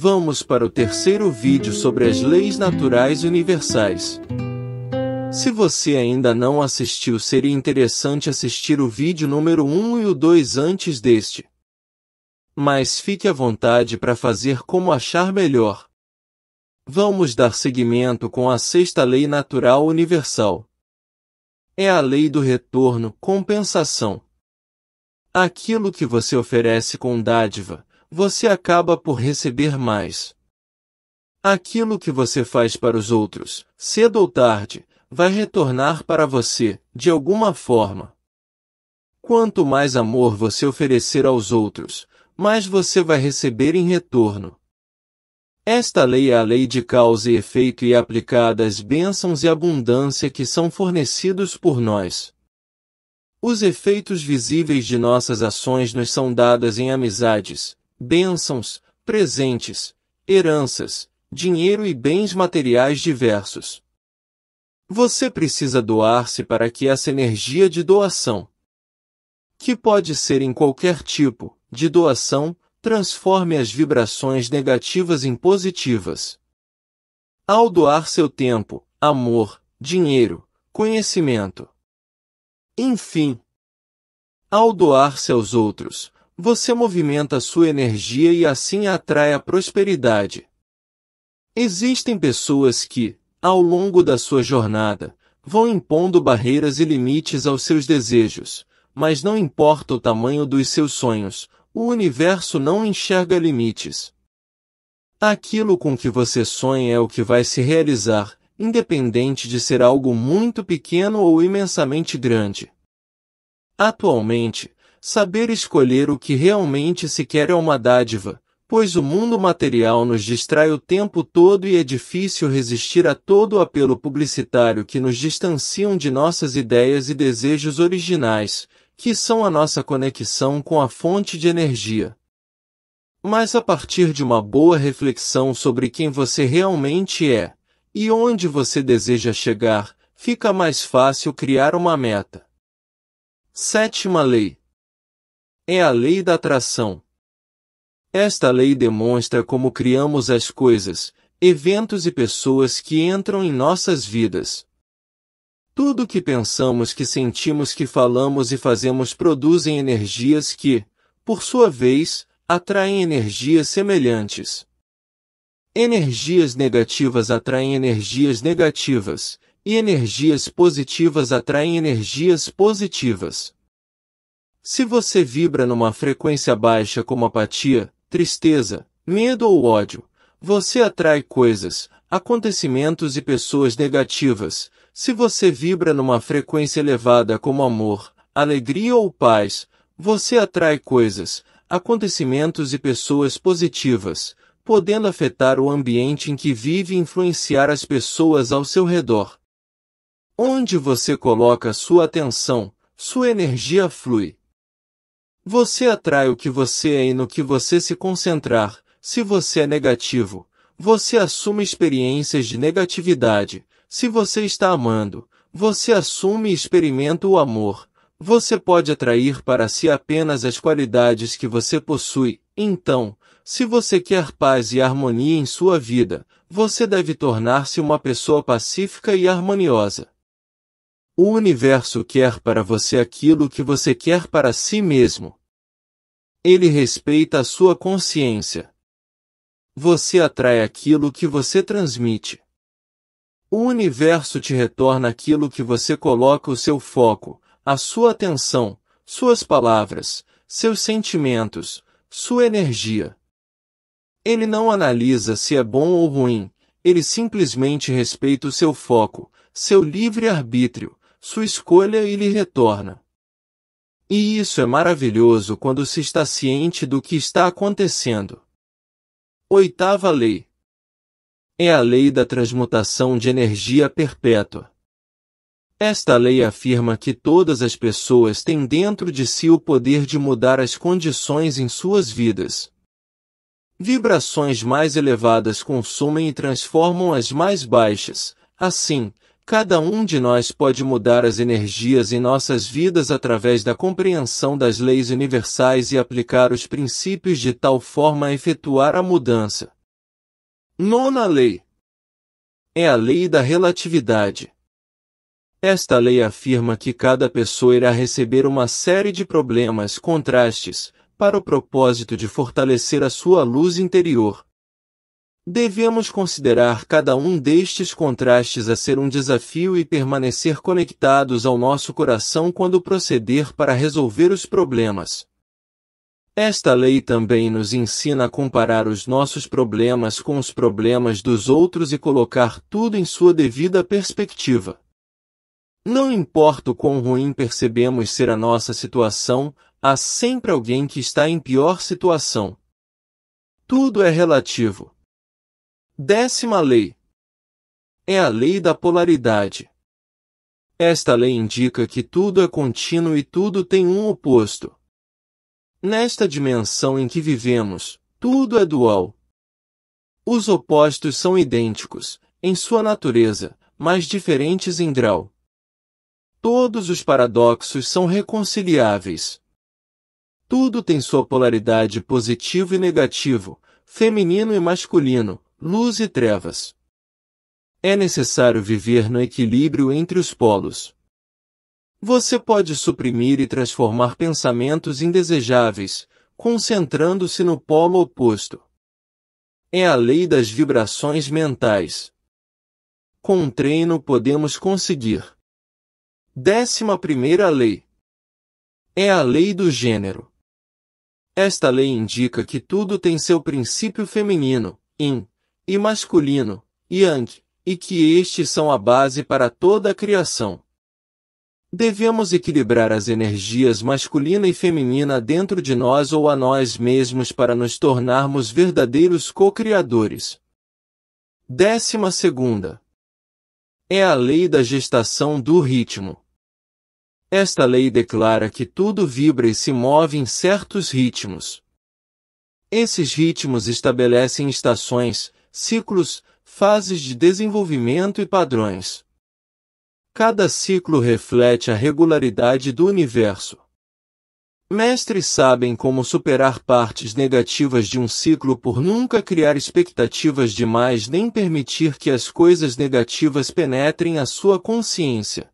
Vamos para o terceiro vídeo sobre as leis naturais universais. Se você ainda não assistiu, seria interessante assistir o vídeo número 1 e o 2 antes deste. Mas fique à vontade para fazer como achar melhor. Vamos dar seguimento com a sexta lei natural universal. É a lei do retorno, compensação. Aquilo que você oferece com dádiva, você acaba por receber mais. Aquilo que você faz para os outros, cedo ou tarde, vai retornar para você, de alguma forma. Quanto mais amor você oferecer aos outros, mais você vai receber em retorno. Esta lei é a lei de causa e efeito e aplicada às bênçãos e abundância que são fornecidos por nós. Os efeitos visíveis de nossas ações nos são dadas em amizades, bênçãos, presentes, heranças, dinheiro e bens materiais diversos. Você precisa doar-se para que essa energia de doação, que pode ser em qualquer tipo de doação, transforme as vibrações negativas em positivas. Ao doar seu tempo, amor, dinheiro, conhecimento, enfim, ao doar-se aos outros, você movimenta sua energia e assim atrai a prosperidade. Existem pessoas que, ao longo da sua jornada, vão impondo barreiras e limites aos seus desejos, mas não importa o tamanho dos seus sonhos, o universo não enxerga limites. Aquilo com que você sonha é o que vai se realizar, independente de ser algo muito pequeno ou imensamente grande. Atualmente, Saber escolher o que realmente se quer é uma dádiva, pois o mundo material nos distrai o tempo todo e é difícil resistir a todo o apelo publicitário que nos distanciam de nossas ideias e desejos originais, que são a nossa conexão com a fonte de energia. Mas a partir de uma boa reflexão sobre quem você realmente é e onde você deseja chegar, fica mais fácil criar uma meta. Sétima lei: é a lei da atração. Esta lei demonstra como criamos as coisas, eventos e pessoas que entram em nossas vidas. Tudo o que pensamos, que sentimos, que falamos e fazemos produzem energias que, por sua vez, atraem energias semelhantes. Energias negativas atraem energias negativas, e energias positivas atraem energias positivas. Se você vibra numa frequência baixa como apatia, tristeza, medo ou ódio, você atrai coisas, acontecimentos e pessoas negativas. Se você vibra numa frequência elevada como amor, alegria ou paz, você atrai coisas, acontecimentos e pessoas positivas, podendo afetar o ambiente em que vive e influenciar as pessoas ao seu redor. Onde você coloca sua atenção, sua energia flui. Você atrai o que você é e no que você se concentrar. Se você é negativo, você assume experiências de negatividade. Se você está amando, você assume e experimenta o amor. Você pode atrair para si apenas as qualidades que você possui. Então, se você quer paz e harmonia em sua vida, você deve tornar-se uma pessoa pacífica e harmoniosa. O universo quer para você aquilo que você quer para si mesmo. Ele respeita a sua consciência. Você atrai aquilo que você transmite. O universo te retorna aquilo que você coloca o seu foco, a sua atenção, suas palavras, seus sentimentos, sua energia. Ele não analisa se é bom ou ruim, ele simplesmente respeita o seu foco, seu livre-arbítrio, sua escolha e lhe retorna. E isso é maravilhoso quando se está ciente do que está acontecendo. Oitava lei. É a lei da transmutação de energia perpétua. Esta lei afirma que todas as pessoas têm dentro de si o poder de mudar as condições em suas vidas. Vibrações mais elevadas consumem e transformam as mais baixas. Assim, Cada um de nós pode mudar as energias em nossas vidas através da compreensão das leis universais e aplicar os princípios de tal forma a efetuar a mudança. Nona lei é a lei da relatividade. Esta lei afirma que cada pessoa irá receber uma série de problemas, contrastes, para o propósito de fortalecer a sua luz interior, Devemos considerar cada um destes contrastes a ser um desafio e permanecer conectados ao nosso coração quando proceder para resolver os problemas. Esta lei também nos ensina a comparar os nossos problemas com os problemas dos outros e colocar tudo em sua devida perspectiva. Não importa o quão ruim percebemos ser a nossa situação, há sempre alguém que está em pior situação. Tudo é relativo. Décima lei. É a lei da polaridade. Esta lei indica que tudo é contínuo e tudo tem um oposto. Nesta dimensão em que vivemos, tudo é dual. Os opostos são idênticos, em sua natureza, mas diferentes em grau. Todos os paradoxos são reconciliáveis. Tudo tem sua polaridade positivo e negativo, feminino e masculino, luz e trevas. É necessário viver no equilíbrio entre os polos. Você pode suprimir e transformar pensamentos indesejáveis, concentrando-se no polo oposto. É a lei das vibrações mentais. Com um treino podemos conseguir. Décima primeira lei. É a lei do gênero. Esta lei indica que tudo tem seu princípio feminino, em e masculino, yang, e que estes são a base para toda a criação. Devemos equilibrar as energias masculina e feminina dentro de nós ou a nós mesmos para nos tornarmos verdadeiros co-criadores. Décima segunda. É a lei da gestação do ritmo. Esta lei declara que tudo vibra e se move em certos ritmos. Esses ritmos estabelecem estações, ciclos, fases de desenvolvimento e padrões. Cada ciclo reflete a regularidade do universo. Mestres sabem como superar partes negativas de um ciclo por nunca criar expectativas demais nem permitir que as coisas negativas penetrem a sua consciência.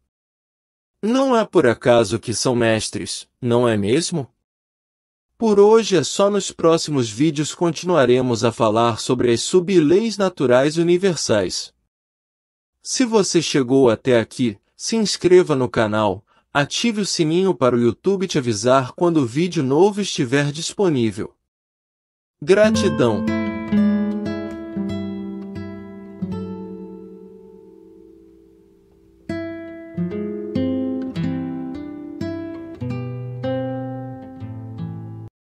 Não é por acaso que são mestres, não é mesmo? Por hoje é só nos próximos vídeos continuaremos a falar sobre as sub leis naturais universais. Se você chegou até aqui, se inscreva no canal, ative o sininho para o YouTube te avisar quando o vídeo novo estiver disponível. Gratidão!